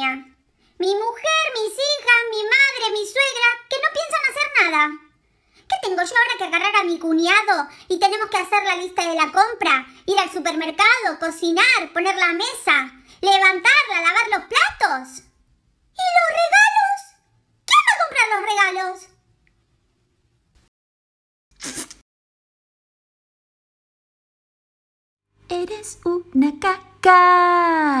Mi mujer, mis hijas, mi madre, mi suegra, que no piensan hacer nada. ¿Qué tengo yo ahora que agarrar a mi cuñado y tenemos que hacer la lista de la compra, ir al supermercado, cocinar, poner la mesa, levantarla, lavar los platos? ¿Y los regalos? ¿Quién va a comprar los regalos? Eres una caca.